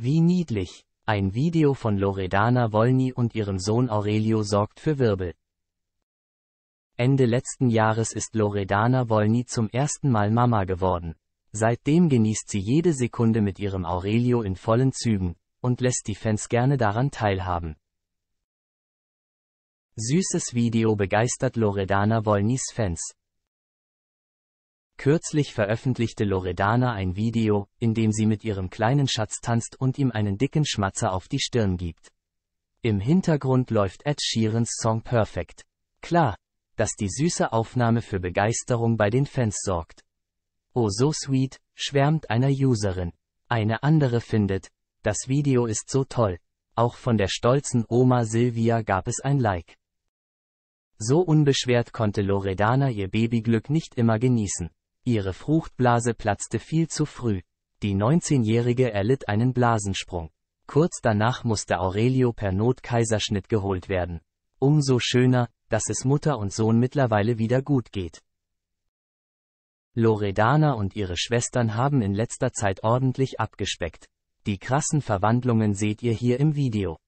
Wie niedlich. Ein Video von Loredana Wolny und ihrem Sohn Aurelio sorgt für Wirbel. Ende letzten Jahres ist Loredana Wolny zum ersten Mal Mama geworden. Seitdem genießt sie jede Sekunde mit ihrem Aurelio in vollen Zügen und lässt die Fans gerne daran teilhaben. Süßes Video begeistert Loredana Wolnys Fans. Kürzlich veröffentlichte Loredana ein Video, in dem sie mit ihrem kleinen Schatz tanzt und ihm einen dicken Schmatzer auf die Stirn gibt. Im Hintergrund läuft Ed Sheerans Song Perfect. Klar, dass die süße Aufnahme für Begeisterung bei den Fans sorgt. Oh so sweet, schwärmt einer Userin. Eine andere findet, das Video ist so toll. Auch von der stolzen Oma Silvia gab es ein Like. So unbeschwert konnte Loredana ihr Babyglück nicht immer genießen. Ihre Fruchtblase platzte viel zu früh. Die 19-Jährige erlitt einen Blasensprung. Kurz danach musste Aurelio per Notkaiserschnitt geholt werden. Umso schöner, dass es Mutter und Sohn mittlerweile wieder gut geht. Loredana und ihre Schwestern haben in letzter Zeit ordentlich abgespeckt. Die krassen Verwandlungen seht ihr hier im Video.